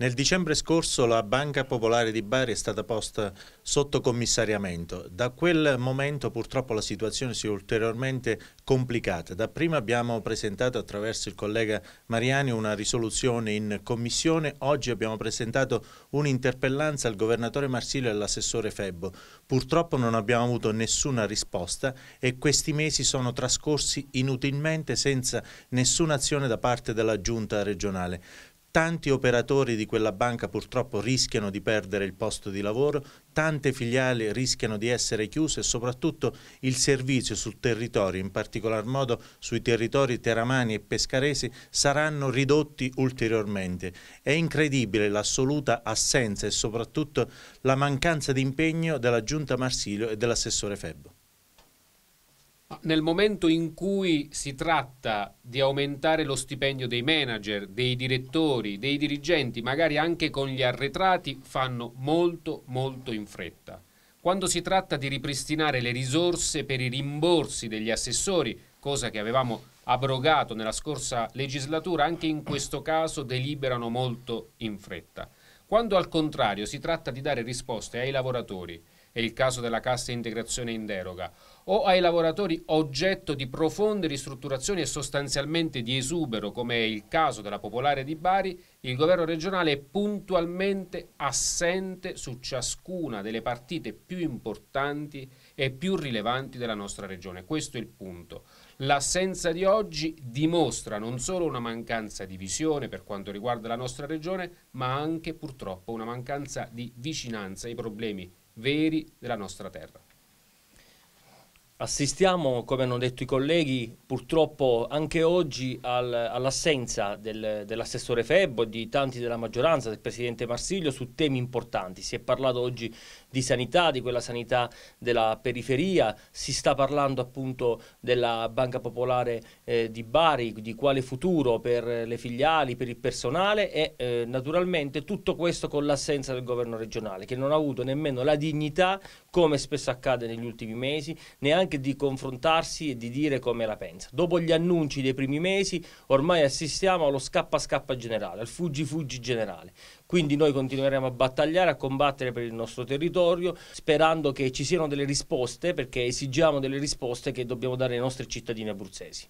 Nel dicembre scorso la Banca Popolare di Bari è stata posta sotto commissariamento. Da quel momento purtroppo la situazione si è ulteriormente complicata. Dapprima abbiamo presentato attraverso il collega Mariani una risoluzione in commissione, oggi abbiamo presentato un'interpellanza al governatore Marsilio e all'assessore Febbo. Purtroppo non abbiamo avuto nessuna risposta e questi mesi sono trascorsi inutilmente senza nessuna azione da parte della giunta regionale tanti operatori di quella banca purtroppo rischiano di perdere il posto di lavoro, tante filiali rischiano di essere chiuse e soprattutto il servizio sul territorio, in particolar modo sui territori teramani e pescaresi, saranno ridotti ulteriormente. È incredibile l'assoluta assenza e soprattutto la mancanza di impegno della Giunta Marsilio e dell'assessore Febbo. Nel momento in cui si tratta di aumentare lo stipendio dei manager, dei direttori, dei dirigenti, magari anche con gli arretrati, fanno molto molto in fretta. Quando si tratta di ripristinare le risorse per i rimborsi degli assessori, cosa che avevamo abrogato nella scorsa legislatura, anche in questo caso deliberano molto in fretta. Quando al contrario si tratta di dare risposte ai lavoratori, è il caso della cassa integrazione in deroga, o ai lavoratori oggetto di profonde ristrutturazioni e sostanzialmente di esubero, come è il caso della Popolare di Bari, il governo regionale è puntualmente assente su ciascuna delle partite più importanti e più rilevanti della nostra regione. Questo è il punto. L'assenza di oggi dimostra non solo una mancanza di visione per quanto riguarda la nostra regione, ma anche purtroppo una mancanza di vicinanza ai problemi veri della nostra terra. Assistiamo, come hanno detto i colleghi, purtroppo anche oggi al, all'assenza del, dell'assessore Febbo e di tanti della maggioranza, del presidente Marsiglio, su temi importanti. Si è parlato oggi di sanità, di quella sanità della periferia, si sta parlando appunto della Banca Popolare eh, di Bari, di quale futuro per le filiali, per il personale e eh, naturalmente tutto questo con l'assenza del governo regionale che non ha avuto nemmeno la dignità, come spesso accade negli ultimi mesi, neanche anche di confrontarsi e di dire come la pensa. Dopo gli annunci dei primi mesi ormai assistiamo allo scappa scappa generale, al fuggi fuggi generale. Quindi noi continueremo a battagliare, a combattere per il nostro territorio, sperando che ci siano delle risposte, perché esigiamo delle risposte che dobbiamo dare ai nostri cittadini abruzzesi.